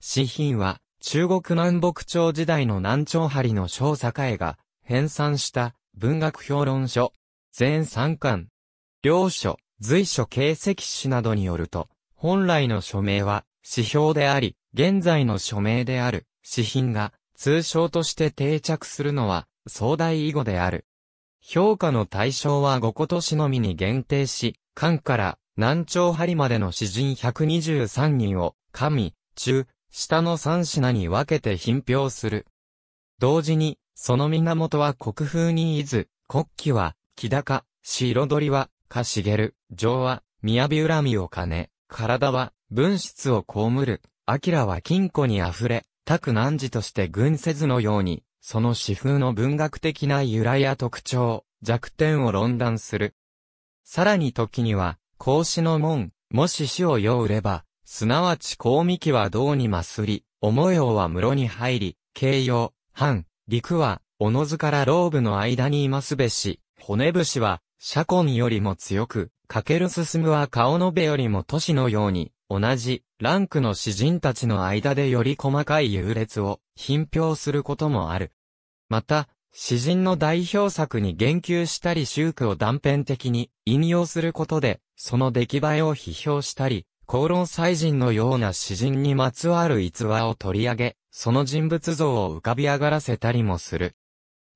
詩品は、中国南北朝時代の南朝張の小栄が、編纂した文学評論書、全三巻。両書、随書形跡史などによると、本来の署名は、指標であり、現在の署名である、詩品が、通称として定着するのは、壮大以後である。評価の対象はご個都市のみに限定し、漢から南朝張までの詩人123人を、神、中、下の三品に分けて品評する。同時に、その源は国風にいず、国旗は、木高、白鳥は、かしげる、情は、雅恨みを兼ね、体は、分室をこむる、明は金庫に溢れ、たく難として軍せずのように、その詩風の文学的な由来や特徴、弱点を論断する。さらに時には、孔子の門、もし死を要売れば、すなわち公美期は銅にますり、思ようは室に入り、形容、藩、陸は、おのずからローブの間にいますべし、骨節は、車根よりも強く、かける進むは顔のべよりも都市のように、同じ、ランクの詩人たちの間でより細かい優劣を、品評することもある。また、詩人の代表作に言及したり宗句を断片的に引用することで、その出来栄えを批評したり、功労祭人のような詩人にまつわる逸話を取り上げ、その人物像を浮かび上がらせたりもする。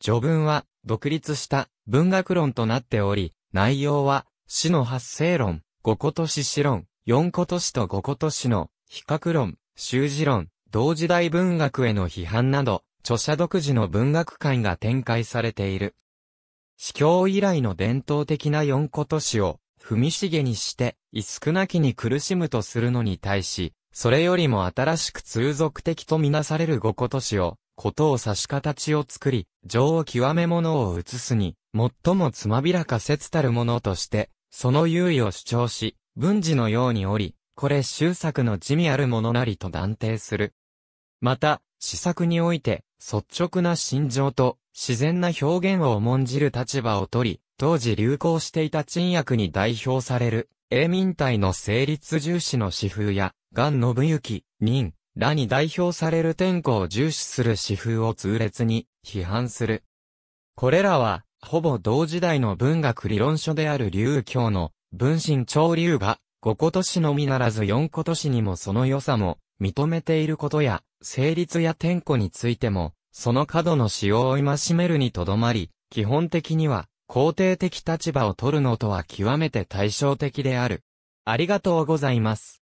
序文は、独立した文学論となっており、内容は、詩の発生論、五今年詩論、四今年と五今年の比較論、修辞論、同時代文学への批判など、著者独自の文学界が展開されている。司教以来の伝統的な四今年を、踏みしげにして、いくなきに苦しむとするのに対し、それよりも新しく通俗的とみなされる五ことしを、ことを指し形を作り、情を極めのを移すに、最もつまびらか切たるものとして、その優位を主張し、文字のようにおり、これ終作の地味あるものなりと断定する。また、試作において、率直な心情と自然な表現を重んじる立場をとり、当時流行していた鎮薬に代表される、永民体の成立重視の詩風や、菅信行、任、らに代表される天候を重視する詩風を痛烈に批判する。これらは、ほぼ同時代の文学理論書である流教の文心潮流が、五個都市のみならず四個都市にもその良さも認めていることや、成立や天候についても、その過度の使用を戒めるにとどまり、基本的には、肯定的立場を取るのとは極めて対照的である。ありがとうございます。